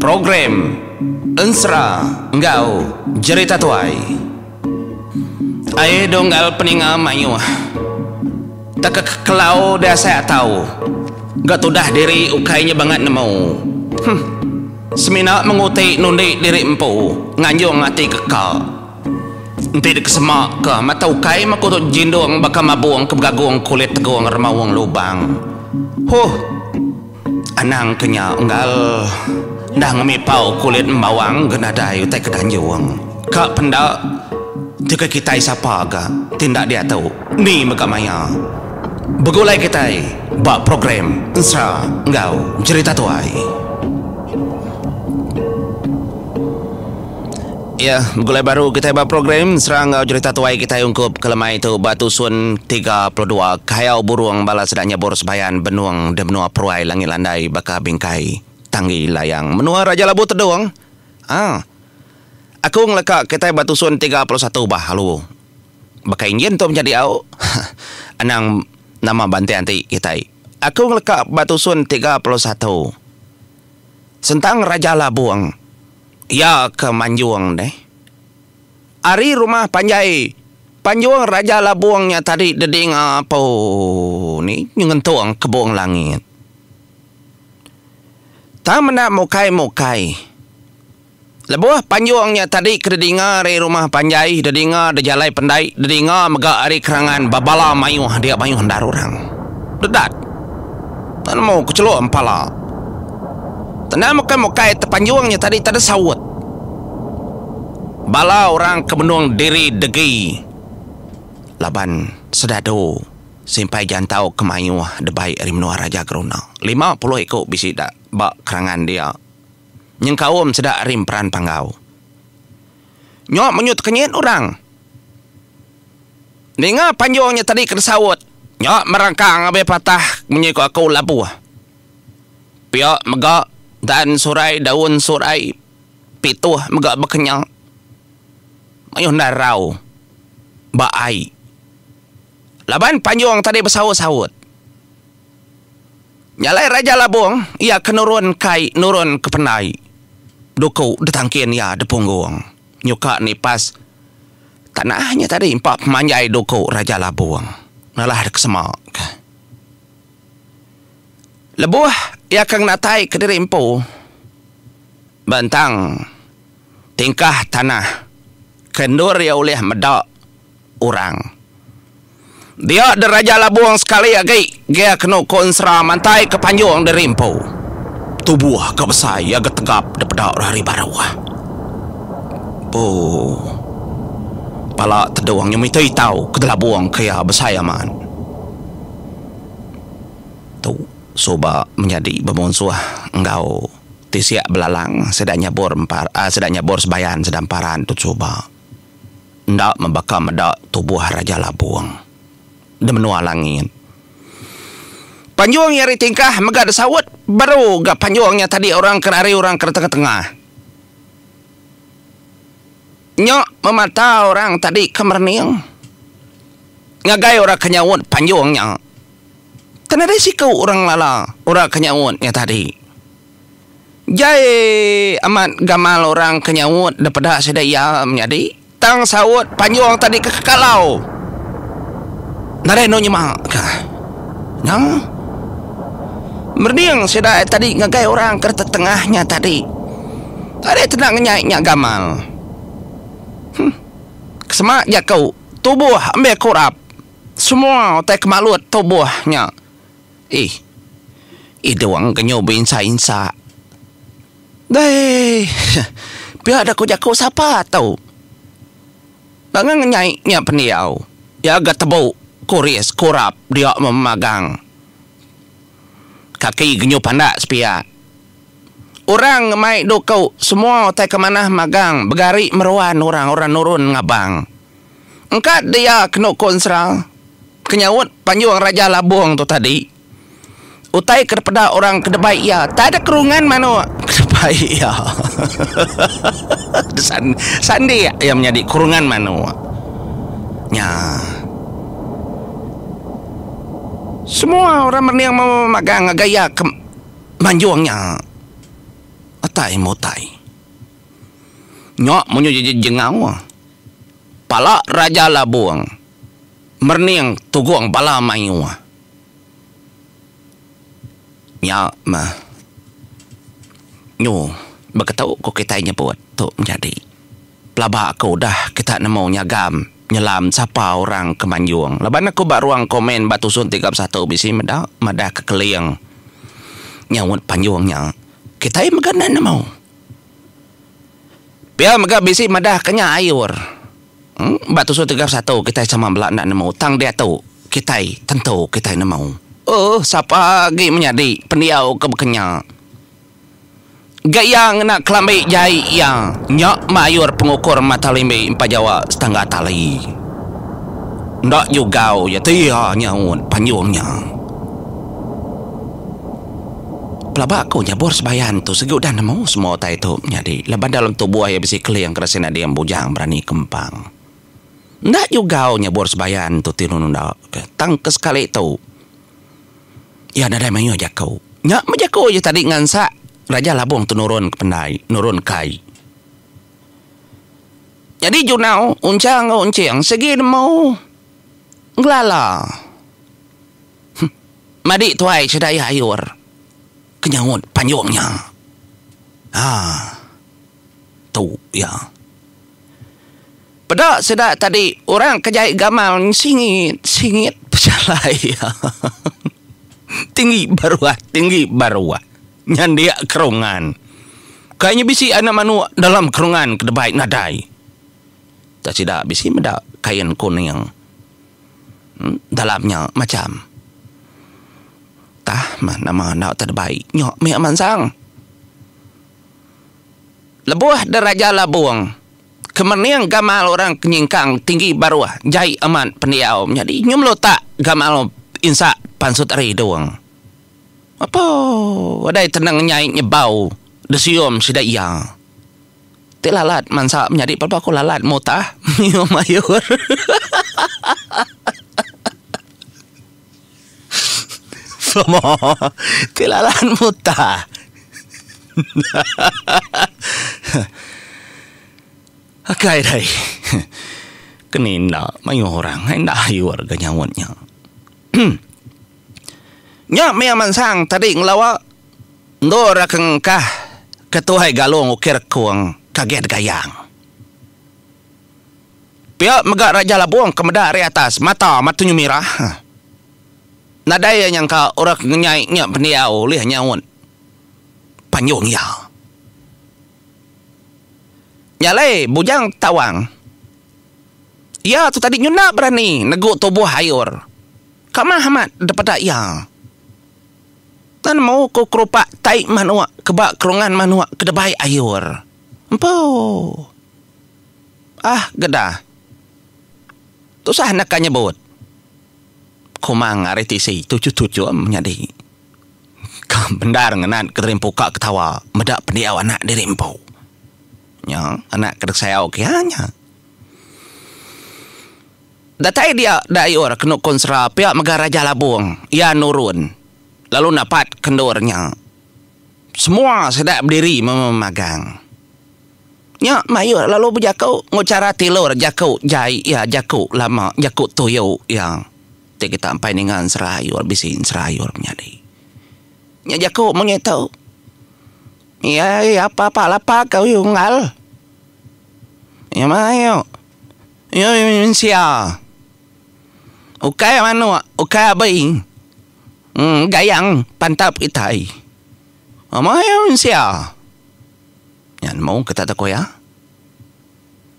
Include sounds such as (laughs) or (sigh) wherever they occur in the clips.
Program Ensra Engau Cerita Tuai Ayo dong al peninga mayu Tak kelau dah saya tahu Gak tudah diri ukainya banget nemu hm. Semina menguti nundi diri empu Nganjung ngati kekal Nanti di kesemak ke Mata ukai makutut jindung Baka mabuang kebegagung kulit teguang remawang lubang Huh, Anang kenya enggal Dah ngemi kulit mbawang Gena dai utai kedan jawang Kak pendak Tika kita siapa aga Tindak dia tahu Ni mega maya Begulai kita Bak program Nsra Enggau Cerita tuai Ya, gulai baru kita buat program serang uh, cerita tuai kita ungkup kelemai itu batu sun 32 kayau buruang balas sedangnya boros bayan benuang dan benua peruai langit landai baka bingkai tanggi layang menua raja labu terdoang. Ah. Ha. Aku ngeleka kita batu sun 31 bah halu. Baka ingin tu menjadi au. (laughs) Anang nama bantai anti kita. Aku ngeleka batu sun 31. Sentang raja labuang ya ke manjuang deh. Ari rumah panjai. Panjuang raja labuangnya tadi deding apa oh, ni nyungan tuang ke buang langit. Tak mena mukai mukai. Lebuah panjuangnya tadi kedinga ari rumah panjai, dedinga de jalai pendai, dedinga mega ari kerangan babala mayuh dia mayuh darurang. Dedat. Tan mau kecelok empala. Tenang muka muka itu panjuangnya tadi tada sawut. Bala orang kemenuang diri degi. Laban sedado simpai jantau kemayu debai rimnua raja gerona. Lima puluh iku bisa dak bak kerangan dia. Nyeng kaum sedak rim peran panggau. Nyok menyut kenyit orang. Ninga panjuangnya tadi kena sawut. Nyok merangkang abis patah menyikuk aku labuah. Pihak megak dan surai daun surai pituh mega bekenyang mayuh narau baai laban panjuang tadi bersaut-saut nyalai raja labong ia kenurun kai nurun ke penai duku detangkin ya de punggung nyuka nipas tanahnya tadi empat manjai doko raja labong nalah kesemak lebuh ia kang nak taik ke diri empu. Bentang. Tingkah tanah. Kendur ia oleh medak. Orang. Dia deraja labuang sekali agai. Ya, Gaya kena konsera mantai ke panjang diri empu. Tubuh ya, agak besar ia getegap depedak hari baru. Ah. Bu. Palak terdoang nyumitai tau ke labuang kaya besar aman. suba menjadi bermunsuah engkau tisiak belalang sedang nyabur empar uh, ah, sedang nyabur sebayan sedang paran tu suba ndak membaka medak tubuh raja labuang de menua langit panjuang yang tingkah megad sawut baru gak panjuangnya tadi orang kerari orang ke tengah-tengah nyok memata orang tadi kemerning ngagai orang kenyawut panjuangnya Kenapa sih kau orang lala Orang kenyawut ya tadi Jai amat gamal orang kenyawut Daripada sedaya ia menjadi Tang sawut panjang tadi ke kalau Nare no nyema Nyang Merding sedai tadi ngagai orang kereta tengahnya tadi Tadi tenang nyai gamal Hmm Semak ya kau Tubuh ambil korap semua otak malut tubuhnya. Eh, eh dia orang kenyo berinsa-insa. Dah, (laughs) biar ada kau siapa tau. Bangang nyai nya peniau. Ya agak tebu, kuris, kurap dia memagang. Kaki genyo pandak sepia. Orang mai do kau semua tak ke magang, begari meruan orang-orang nurun ngabang. Engkau dia kenok konsral. Kenyawut panjuang Raja Labuang tu tadi utai kepada orang kedebaik ya. Tak ada kerungan mano (laughs) kedebaik ya. (laughs) San, sandi ya yang menjadi kerungan mano. Ya. Semua orang mana yang mau magang gaya ke manjuangnya. Atai motai. Nyok munyu jadi jengau. Ah. Palak raja labuang. Merni yang tuguang bala mayuah. Ya, ma. Nyo, beketau ko kita ini buat tu menjadi. pelabak aku dah kita nak mau nyagam, nyelam siapa orang kemanjuang. Laban aku baru ruang komen batu sun tiga satu bisi meda meda kekeliang. Nyawut panjuangnya. Kita ini mengenai nak mau. Pia mega bisi meda kenya ayur. Hmm? Batu sun 31 kita sama belak nak mau. Tang dia tahu kita tentu kita nak mau. Oh, siapa lagi menyadi pendiau ke bekenyal? Gaya nak kelambi jai yang nyok mayur pengukur mata limbi empat jawa setengah tali. Nak juga ya tiha nyawun panjungnya. Pelabak aku nyabur sebayan tu segi udah nemu semua tai tu menyadi. Lepas dalam tubuh ayah bisik keli yang kerasin ada yang bujang berani kempang. Nak juga nyabur sebayan tu tinun ndak. Tangkes sekali tu Ya ada mai yo jakau. Nya ma jakau yo tadi ngan sa raja labung tu nurun ke pendai, nurun kai. Jadi junau uncang uncang segin mau ngelala. Hm. Madi tuai sedai hayur. Kenyangut panjangnya. Ah. Ha. Tu ya. Pada sedak tadi orang kejai gamal singit singit (laughs) pecah lah ya tinggi baruah tinggi baruah nyandia kerongan kayaknya bisi anak manu dalam kerongan kedebai nadai tak sida bisi muda kain kuning hmm, dalamnya macam tah mah mana mana terbaik nyok me sang lebuah deraja labuang kemenian gamal orang kenyingkang tinggi baruah jai aman peniaw menjadi nyum lo tak gamal insa pansut ari doang apa? Wadai tenang nyai nyebau. Desium sudah iya. Ti lalat mansa menyari apa aku lalat motah. Mio mayor. Sama. Ti lalat motah. Akai dai. Kenina mayor orang hendak ayur ganyawannya. (clears throat) Nya memang sang tadi ngelawa Ndora kengkah Ketuhai galung ukir kuang Kaget gayang Pihak megak Raja Labuang kemedak di atas Mata matunya mirah Nadaya yang ka urak ngenyai nyak peniau lih nyawun panyung ya. Nyale bujang tawang. Ya tu tadi nyuna berani negu tubuh hayur. Kamah amat dapat ya tan mau ke keropak tai manua kebak kerongan manua kedebai ayur. Empo. Ah, geda. Tu sah nak kanya bot. Kumang ariti si tucu-tucu menyadi. Kam bendar ngenan kederim puka ketawa medak pendiaw anak diri empo. Ya, anak kedek saya okey hanya. Ya. Datai dia dayur kena konsera pihak megaraja labung. Ya nurun. Ya nurun lalu dapat kendurnya. Semua sedap berdiri memegang. Ya, mayu lalu berjaku ngucara tilur jaku jai ya jaku lama jaku toyo ya. Tidak kita sampai dengan serayu bisin serayu menjadi. Ya jaku mengitu. Ya, apa apa apa kau yungal. Ya mayu. Ya, ya, ya ya, ya, ya, ya, ya, ya, ya, ya, ya, ya, ya, Hmm, gayang pantap itay. Amayon ah, siya. Yan mau kita tako ya. Ah?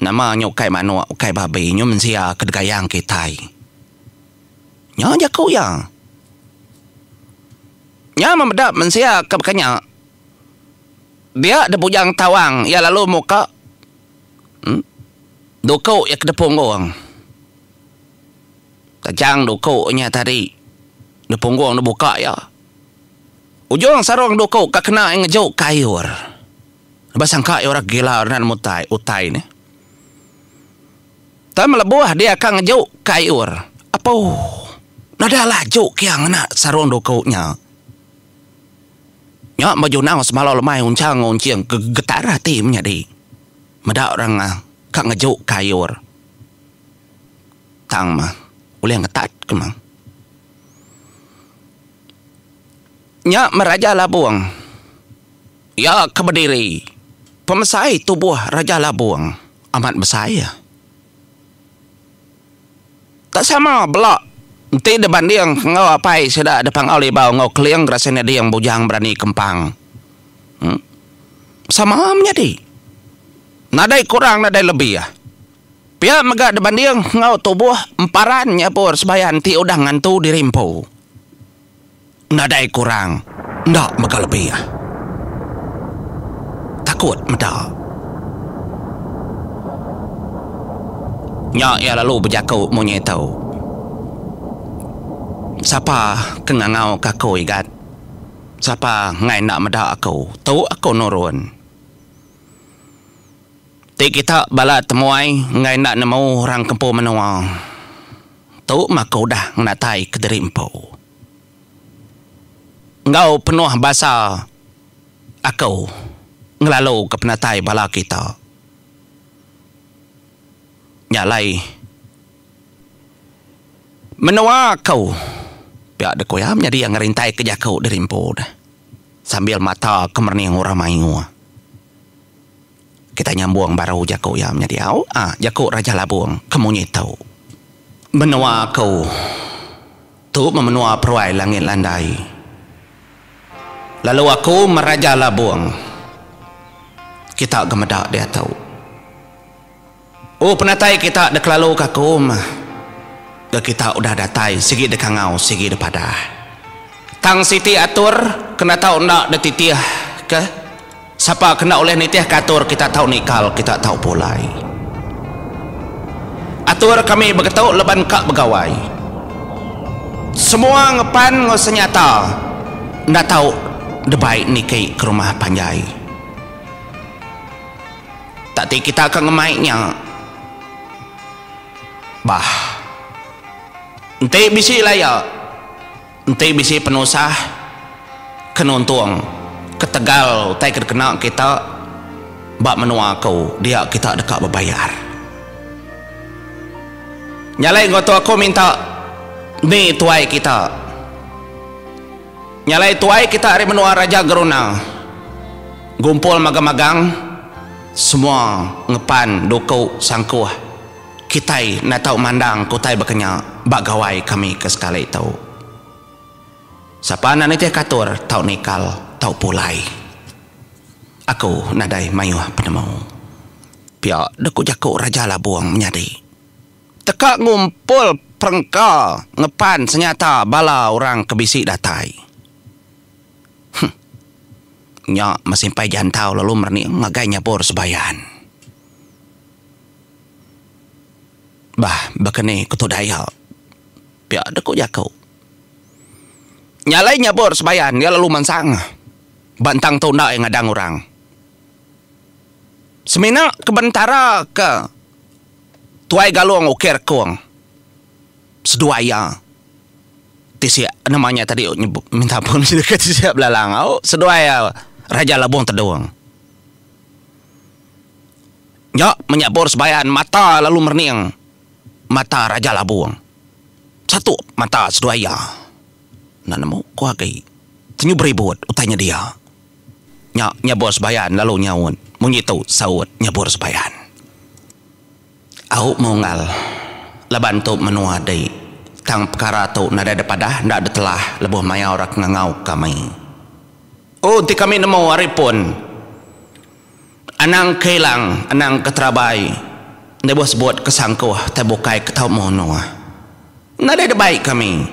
Nama nyo kai mano, kai babay nyo man siya kadgayang kitay. Nya, ya ko ya. Nya, mamadap man siya kabakanya. Dia ada bujang tawang, ya lalu muka. Hmm? Dukau ya kedepung goang. Tajang dukau nya tarik na punggong na buka ya. Ujong sarong do kau kakena ang jau kayor. Basang ka yora gila nan mutai utai ne. Ta malabuh dia kang jau kayor. Apo? Oh, Nadala jau yang nak sarong do kau nya. Nya maju nang semalo lemai uncang ngonciang getar hati lah, menyadi. Meda orang ah, kang jau kayor. Tang mah. Uli yang ketat kemang. Nyak Meraja Labuang. Ya, kebediri. Pemesai tubuh Raja Labuang. Amat besar ya. Tak sama belak. Nanti dia banding ngau apa sudah ada pangau bau ngau keliang rasanya dia yang bujang berani kempang. Hmm? Sama di, Nadai kurang, nadai lebih ya. Pihak mega debanding ngau tubuh emparan nyapur sebayan ti udah ngantu dirimpu. rimpu nadai kurang ndak maka lebih ah. takut meda nya ya lalu bejaku munye tau siapa kengangau kaku igat siapa ngai nak meda aku tau aku nurun Ti kita bala temuai ngai nak nemu orang kempu menua. Tu mak udah ngatai kediri empau. Engkau penuh bahasa aku ngelalu ke penatai bala kita. Nyalai. Menua kau. Pihak de koyam jadi yang ngerintai kerja kau dari impor. Sambil mata kemerni yang orang main Kita nyambung baru jakau yang menjadi aw Ah, jakau Raja Labuang. Kemunyi tau. Menua kau. Tu memenua peruai langit landai. Lalu aku merajalah buang. Kita gemedak dia tahu. Oh pernah penatai kita dah kelalu ke aku mah. kita udah datai sigi de kangau sigi de pada. Tang siti atur kena tahu ndak de titiah ke? Siapa kena oleh nitiah katur kita tahu nikal kita tahu pulai. Atur kami beketau leban kak begawai. Semua ngepan ngosenyata. Ndak tahu debaik nikai ke rumah panjai. Tak kita akan ngemainnya. Bah. Nanti bisi layak. Nanti bisi penusah. Kenuntung. Ketegal. Tak kena kita. Bak menua kau. Dia kita dekat berbayar. Nyalai ngotu aku minta. Ni tuai kita nyalai tuai kita hari menua raja geruna gumpul magang-magang semua ngepan duku sangkuh kita nak tahu mandang kutai bekenya bagawai kami ke sekali itu siapa anak ni teh katur tau nikal tau pulai aku nadai mayuh penemau pihak deku jaku raja lah buang menyadi teka ngumpul perengkal, ngepan senyata bala orang kebisi datai nya masimpay jantau lalu merni ngagainya por sebayan. Bah, bakene kutu dayal. Pia ada kok jakau. Nyalai nyabor sebayan, ya lalu mansang. Bantang tau ndak yang ngadang orang. Semina kebentara ke tuai galuang ukir kong. Seduaya. Tisya namanya tadi oh, minta pun sedekat (laughs) tisya belalang. Oh, sedua ya. Raja Labuang terdewang. Ya, menyabur sebayan mata lalu merniang. Mata Raja Labuang. Satu mata sedua ya. Nak nemu ku agai. Tenyu beribut utanya dia. Nya nyabur sebayan lalu nyawun. Mungitu sawut nyabur sebayan. Aku mau ngal. Laban tu menua Tang perkara tu nada depadah. Nak telah lebuh maya orang ngangau kami. Kami. Oh, ti kami nemu hari Anang kehilang, anang keterabai. Nde bos buat kesangkuh, te bukai ketau mono. Ah. Nade de baik kami.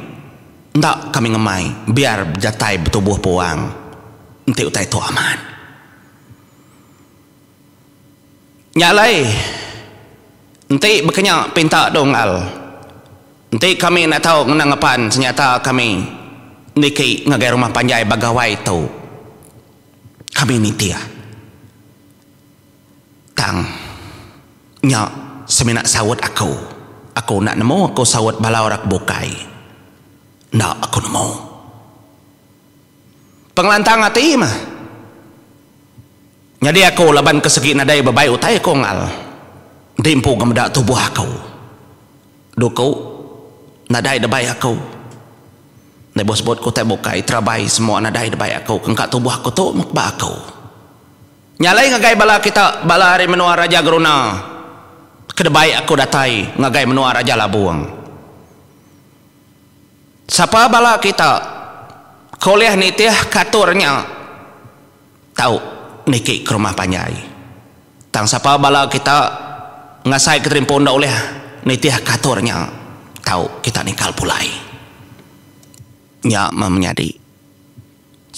Ndak kami ngemai, biar jatai betubuh puang. Nti utai tu aman. Nyalai. Nti bekenya pinta dong al. Nti kami nak tahu ngenang apaan senyata kami. Niki ngagai rumah panjai bagawai tu kami ini dia. Tang, nyak semina sawat aku. Aku nak nemu aku sawat balau rak bukai. Nak aku nemu. Penglantang ati mah. Jadi aku laban ke segi nadai babai utai aku ngal. Dimpu gemedak tubuh aku. Dukau nadai debai Aku. Nai bos bot ko tak buka terabai semua anak dai debai aku. Engka tubuh aku tu makba aku. Nyalai ngagai bala kita bala hari menua raja Geruna. Kedebai aku datai ngagai menua raja Labuang. Siapa bala kita? Kuliah nitih katurnya. Tahu niki ke rumah panjai. Tang siapa bala kita ngasai keterimpun dah oleh nitih katurnya. Tahu kita nikal pulai nya memenyadi.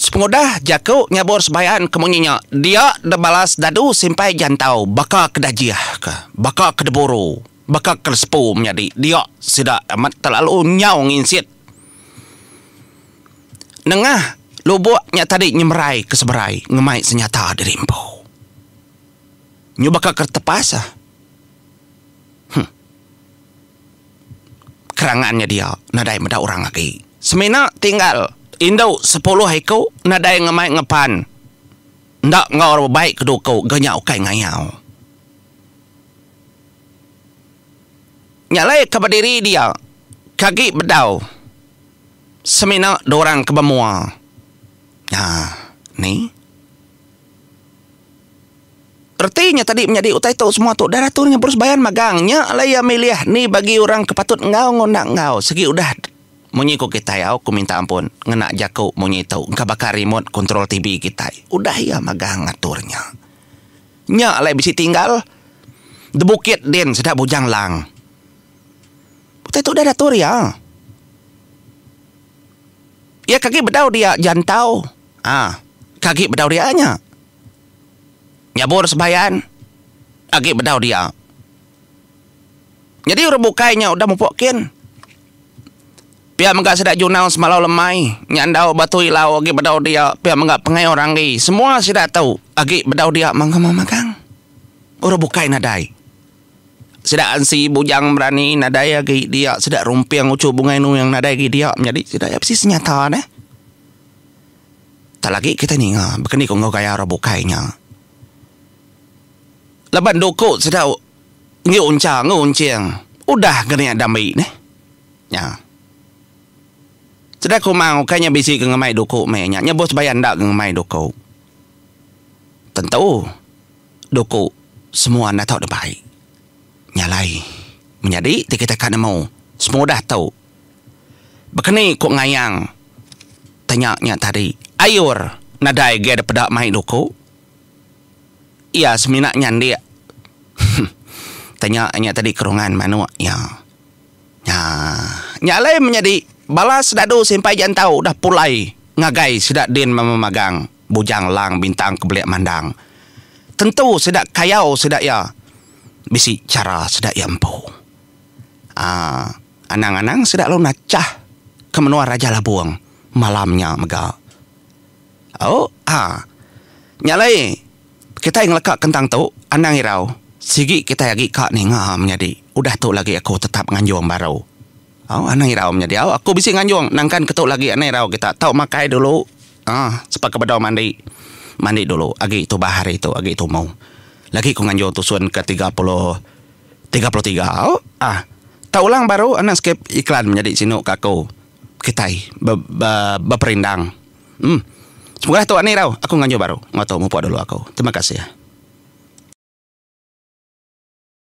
Sepengudah jaku nyabur sebayan kemunyinya. Dia debalas dadu simpai jantau. Baka kedajiah ke. Baka kedeburu. Baka kelespu menjadi. Dia sudah amat terlalu nyau ngisit. Nengah lubuknya tadi nyemerai keseberai. Ngemai senyata dirimpu. Nyubaka kertepas ah. Hm. Kerangannya dia nadai meda orang lagi. Semina tinggal. Indau sepuluh hai kau, nadai ngamai ngepan. Ndak ngawar baik kedua kau, ganyau kai ngayau. Nyalai kepada diri dia, kaki bedau. Semina dorang ke bermua. Ya, ni. Ertinya tadi menjadi utai tu semua tu darah tu yang berus bayan magangnya lah ya milih ni bagi orang kepatut ngau ngau nak ngau segi udah Munyi kita ya, aku minta ampun ngena jaku munyi tau engka bakar remote kontrol TV kita. Udah ya magang aturnya. Nya lai bisi tinggal. The bukit din sedap bujang lang. Putai tu udah datur ya. Ya kaki bedau dia jantau. Ah, kaki bedau dia nya. Nyabur sebayan. Kaki bedau dia. Jadi rebukainya udah mupokin. Ya. Pihak mengak sedak jurnal semalau lemai. Nyandau batu ilau agi badau dia. Pihak mengak pengai orang agi. Semua sedak tahu. Agi badau dia mangga mama kang. Ura bukai nadai. Sedak ansi bujang berani nadai agi dia. Sedak rumpi yang ucu bunga inu yang nadai agi dia. Menjadi sedak apa sih senyata ne. Tak lagi kita ni nga. Ha. Bekeni kong kau kaya ura bukainya. Leban doko sedak. Ngi uncang, ngi uncang. Udah kena yang damai ne. Ya. Sedang aku mau kanya bisik ke ngemai doko mai nya. Nya bos bayan ndak ngemai doko. Tentu. Doko semua anda tahu dah baik. Nyalai. Menjadi kita kan mau. Semua dah tahu. Bekeni ku ngayang. Tanya nya tadi. Ayur nadai ge pedak mai doko. Ya semina nya dia. (laughs) Tanya nya tadi kerongan manu ya. Ya. Nyalai menjadi balas dak tu, sampai jangan tahu dah pulai ngagai sidak din memegang bujang lang bintang kebelak mandang tentu sedak kayau sedak ya bisi cara sedak ya empu ah, anang-anang sedak lo nacah ke menua raja labuang malamnya megal oh ah nyalai kita ing lekak kentang tu anang irau sigi kita lagi kak ni ngah menjadi udah tu lagi aku tetap nganjuang baru Aw, oh, anak irau menjadi aw. Aku bising nganjung. Nangkan ketuk lagi anak irau kita. tahu makai dulu. Ah, ha, sepak kepada mandi. Mandi dulu. Agi itu bahari itu. Agi itu mau. Lagi ku nganjung tusun ke tiga puluh tiga puluh tiga. oh, ah. tahu ulang baru anak skip iklan menjadi sinu ke aku. Ketai. beperindang. Hmm. Semoga tu anak irau. Aku nganjung baru. Ngatau mumpuk dulu aku. Terima kasih ya.